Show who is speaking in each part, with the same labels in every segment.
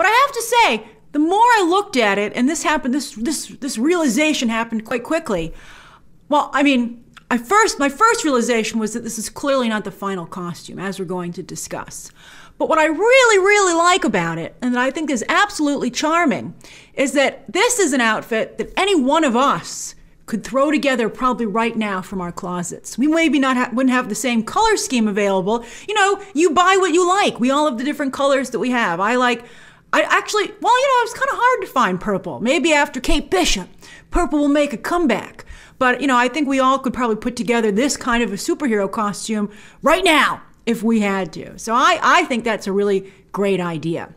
Speaker 1: But I have to say, the more I looked at it, and this happened, this this this realization happened quite quickly. Well, I mean, I first my first realization was that this is clearly not the final costume, as we're going to discuss. But what I really, really like about it, and that I think is absolutely charming, is that this is an outfit that any one of us could throw together probably right now from our closets. We maybe not ha wouldn't have the same color scheme available. You know, you buy what you like. We all have the different colors that we have. I like I actually, well, you know, it was kind of hard to find purple. Maybe after Kate Bishop, purple will make a comeback. But, you know, I think we all could probably put together this kind of a superhero costume right now if we had to. So I, I think that's a really great idea.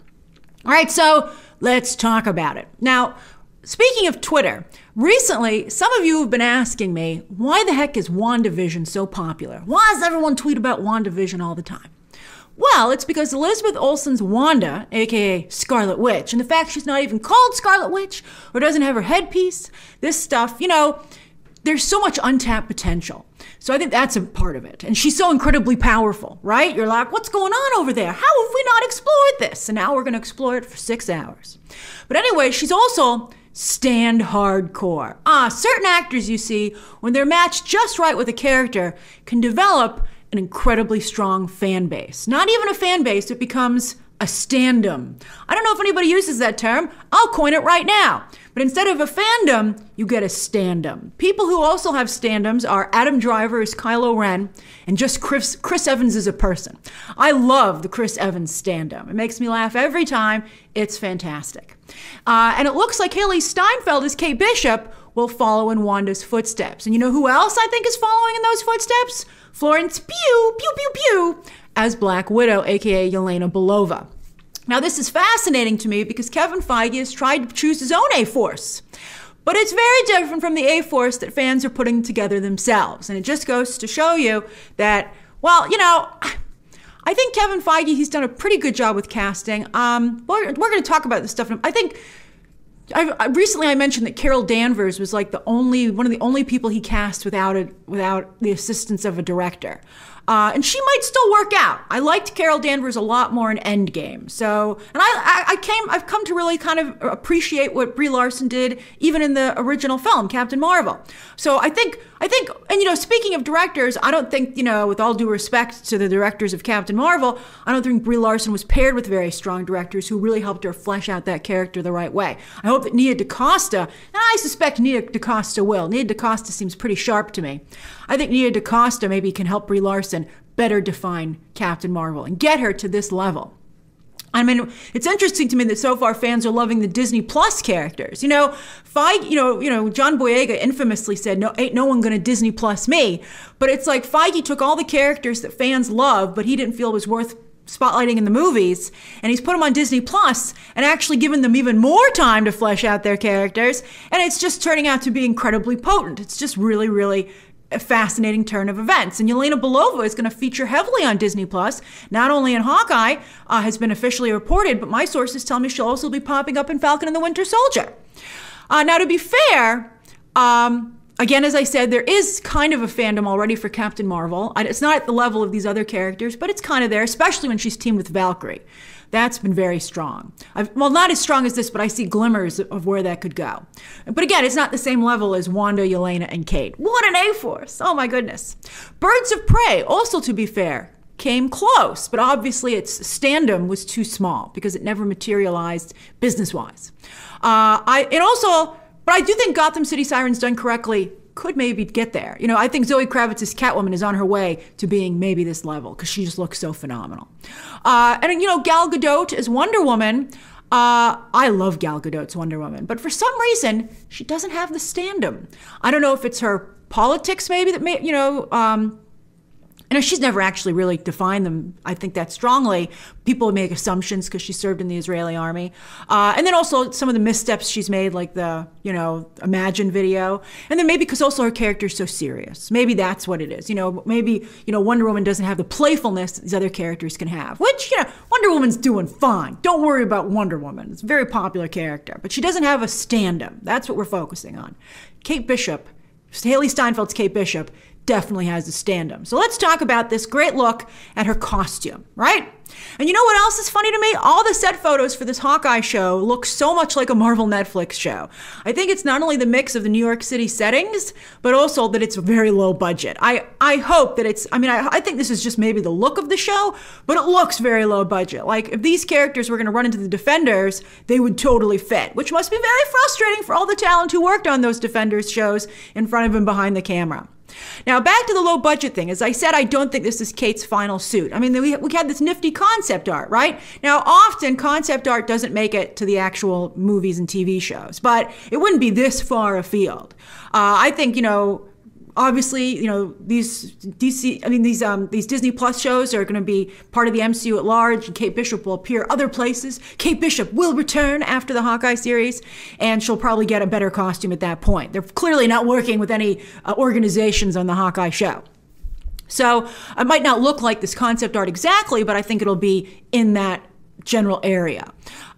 Speaker 1: All right, so let's talk about it. Now, speaking of Twitter, recently some of you have been asking me, why the heck is WandaVision so popular? Why does everyone tweet about WandaVision all the time? Well, it's because Elizabeth Olsen's Wanda, aka Scarlet Witch, and the fact she's not even called Scarlet Witch or doesn't have her headpiece, this stuff, you know, there's so much untapped potential. So I think that's a part of it. And she's so incredibly powerful, right? You're like, what's going on over there? How have we not explored this? And now we're going to explore it for six hours. But anyway, she's also stand hardcore. Ah, certain actors you see, when they're matched just right with a character, can develop an incredibly strong fan base. Not even a fan base, it becomes a standum. I don't know if anybody uses that term. I'll coin it right now. But instead of a fandom, you get a standum. People who also have standums are Adam Driver is Kylo Ren, and just Chris, Chris Evans is a person. I love the Chris Evans standum. It makes me laugh every time. It's fantastic. Uh, and it looks like Haley Steinfeld as Kate Bishop will follow in Wanda's footsteps. And you know who else I think is following in those footsteps? Florence Pew, Pew, Pew, Pew, as Black Widow, aka Yelena Belova. Now, this is fascinating to me because Kevin Feige has tried to choose his own A Force. But it's very different from the A Force that fans are putting together themselves. And it just goes to show you that, well, you know, I think Kevin Feige, he's done a pretty good job with casting. Um, we're, we're going to talk about this stuff. I think I, recently I mentioned that Carol Danvers was like the only one of the only people he cast without a, without the assistance of a director. Uh, and she might still work out. I liked Carol Danvers a lot more in Endgame. So, and I, I, I came, I've come to really kind of appreciate what Brie Larson did, even in the original film, Captain Marvel. So I think, I think, and you know, speaking of directors, I don't think, you know, with all due respect to the directors of Captain Marvel, I don't think Brie Larson was paired with very strong directors who really helped her flesh out that character the right way. I hope that Nia DaCosta, and I suspect Nia DaCosta will. Nia DaCosta seems pretty sharp to me. I think Nia DaCosta maybe can help Brie Larson and better define Captain Marvel and get her to this level. I mean, it's interesting to me that so far fans are loving the Disney Plus characters. You know, Feige, you know, you know, John Boyega infamously said, "No, ain't no one gonna Disney Plus me." But it's like Feige took all the characters that fans love, but he didn't feel was worth spotlighting in the movies, and he's put them on Disney Plus and actually given them even more time to flesh out their characters. And it's just turning out to be incredibly potent. It's just really, really a fascinating turn of events. And Yelena Belova is going to feature heavily on Disney Plus, not only in Hawkeye, uh, has been officially reported, but my sources tell me she'll also be popping up in Falcon and the Winter Soldier. Uh, now, to be fair, um, again, as I said, there is kind of a fandom already for Captain Marvel. It's not at the level of these other characters, but it's kind of there, especially when she's teamed with Valkyrie. That's been very strong. I've, well, not as strong as this, but I see glimmers of where that could go. But again, it's not the same level as Wanda, Yelena, and Kate. What an A force! Oh my goodness. Birds of Prey, also to be fair, came close, but obviously its standum was too small because it never materialized business wise. Uh, I, and also, but I do think Gotham City Sirens done correctly could maybe get there. You know, I think Zoe Kravitz's Catwoman is on her way to being maybe this level because she just looks so phenomenal. Uh, and you know, Gal Gadot as Wonder Woman. Uh, I love Gal Gadot's Wonder Woman, but for some reason she doesn't have the standum. I don't know if it's her politics maybe that may you know. Um, and she's never actually really defined them, I think, that strongly. People make assumptions because she served in the Israeli army. Uh, and then also some of the missteps she's made, like the, you know, Imagine video. And then maybe because also her character is so serious. Maybe that's what it is. You know, maybe, you know, Wonder Woman doesn't have the playfulness these other characters can have, which, you know, Wonder Woman's doing fine. Don't worry about Wonder Woman. It's a very popular character. But she doesn't have a stand up. That's what we're focusing on. Kate Bishop, Haley Steinfeld's Kate Bishop definitely has a stand up. So let's talk about this great look at her costume, right? And you know what else is funny to me? All the set photos for this Hawkeye show look so much like a Marvel Netflix show. I think it's not only the mix of the New York City settings, but also that it's very low budget. I, I hope that it's, I mean, I, I think this is just maybe the look of the show, but it looks very low budget. Like, if these characters were going to run into the Defenders, they would totally fit, which must be very frustrating for all the talent who worked on those Defenders shows in front of and behind the camera. Now, back to the low budget thing. As I said, I don't think this is Kate's final suit. I mean, we, we had this nifty concept art, right? Now, often concept art doesn't make it to the actual movies and TV shows, but it wouldn't be this far afield. Uh, I think, you know, obviously, you know these DC. I mean these um, these Disney Plus shows are going to be part of the MCU at large, and Kate Bishop will appear other places. Kate Bishop will return after the Hawkeye series, and she'll probably get a better costume at that point. They're clearly not working with any uh, organizations on the Hawkeye show. So it might not look like this concept art exactly, but I think it'll be in that general area.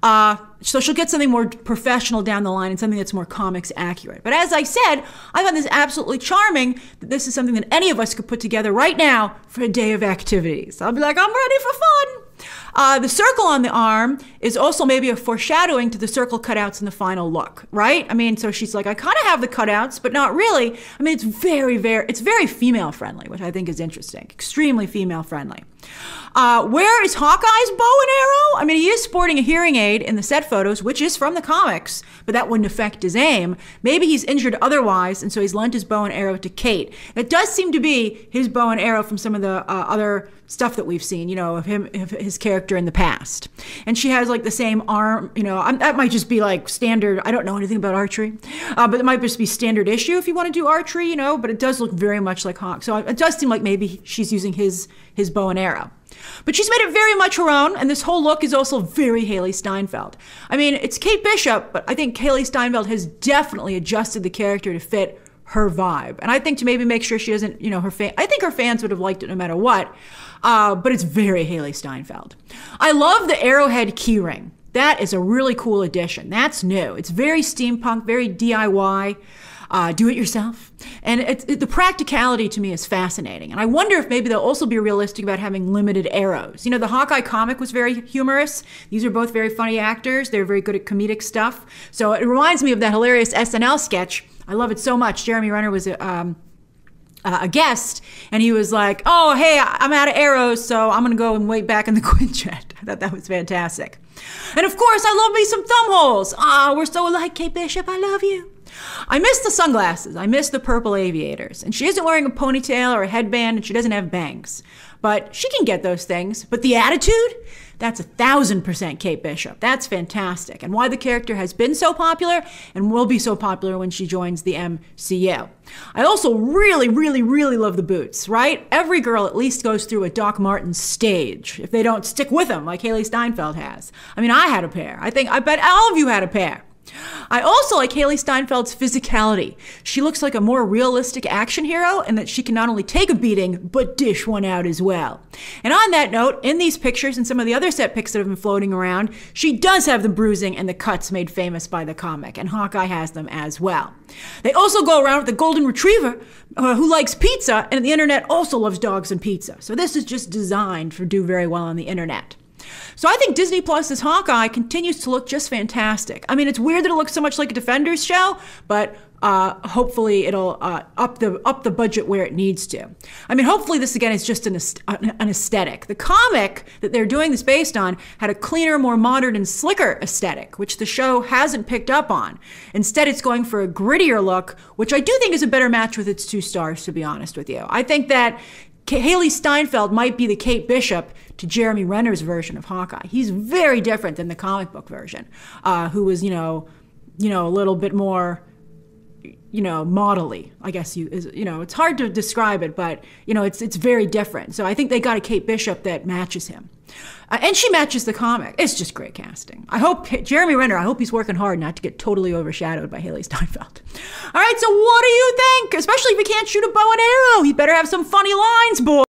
Speaker 1: Uh, so she'll get something more professional down the line and something that's more comics accurate. But as I said, I found this absolutely charming that this is something that any of us could put together right now for a day of activities. I'll be like, I'm ready for fun. Uh, the circle on the arm is also maybe a foreshadowing to the circle cutouts in the final look, right? I mean, so she's like, I kind of have the cutouts, but not really. I mean, it's very, very, it's very female friendly, which I think is interesting. Extremely female friendly. Uh, where is Hawkeye's bow and arrow? I mean, he is sporting a hearing aid in the set photos, which is from the comics, but that wouldn't affect his aim. Maybe he's injured otherwise, and so he's lent his bow and arrow to Kate. That does seem to be his bow and arrow from some of the uh, other stuff that we've seen, you know, of him, his character in the past. And she has like the same arm, you know, I'm, that might just be like standard. I don't know anything about archery, uh, but it might just be standard issue if you want to do archery, you know, but it does look very much like Hawk. So it does seem like maybe she's using his, his bow and arrow. But she's made it very much her own, and this whole look is also very Haley Steinfeld. I mean, it's Kate Bishop, but I think Haley Steinfeld has definitely adjusted the character to fit her vibe. And I think to maybe make sure she doesn't, you know, her fan, I think her fans would have liked it no matter what uh, but it's very Haley Steinfeld. I love the Arrowhead keyring. That is a really cool addition. That's new. It's very steampunk, very DIY. Uh, do it yourself. And it, the practicality to me is fascinating. And I wonder if maybe they'll also be realistic about having limited arrows. You know, the Hawkeye comic was very humorous. These are both very funny actors. They're very good at comedic stuff. So it reminds me of that hilarious SNL sketch. I love it so much. Jeremy Renner was um, uh, a guest, and he was like, "Oh, hey, I'm out of arrows, so I'm gonna go and wait back in the Quinjet." I thought that was fantastic. And of course, I love me some thumbholes. Ah, oh, we're so alike, Kate Bishop. I love you. I miss the sunglasses. I miss the purple aviators. And she isn't wearing a ponytail or a headband, and she doesn't have bangs. But she can get those things. But the attitude? That's a thousand percent Kate Bishop. That's fantastic. And why the character has been so popular and will be so popular when she joins the MCU. I also really, really, really love the boots, right? Every girl at least goes through a Doc Martens stage if they don't stick with them like Haley Steinfeld has. I mean, I had a pair. I think, I bet all of you had a pair. I also like Haley Steinfeld's physicality. She looks like a more realistic action hero and that she can not only take a beating, but dish one out as well. And on that note, in these pictures and some of the other set pics that have been floating around, she does have the bruising and the cuts made famous by the comic, and Hawkeye has them as well. They also go around with the golden retriever uh, who likes pizza, and the internet also loves dogs and pizza. So this is just designed for do very well on the internet. So I think Disney Plus's Hawkeye continues to look just fantastic. I mean, it's weird that it looks so much like a Defenders show, but uh, hopefully it'll uh, up the up the budget where it needs to. I mean, hopefully this again is just an, an aesthetic. The comic that they're doing this based on had a cleaner, more modern, and slicker aesthetic, which the show hasn't picked up on. Instead, it's going for a grittier look, which I do think is a better match with its two stars. To be honest with you, I think that Haley Steinfeld might be the Kate Bishop to Jeremy Renner's version of Hawkeye. He's very different than the comic book version, uh, who was you know, you know a little bit more you know, modelly. I guess you is, you know, it's hard to describe it, but you know, it's it's very different. So I think they got a Kate Bishop that matches him. Uh, and she matches the comic. It's just great casting. I hope Jeremy Renner. I hope he's working hard not to get totally overshadowed by Haley Steinfeld. All right, so what do you think? Especially if he can't shoot a bow and arrow, he better have some funny lines, boy.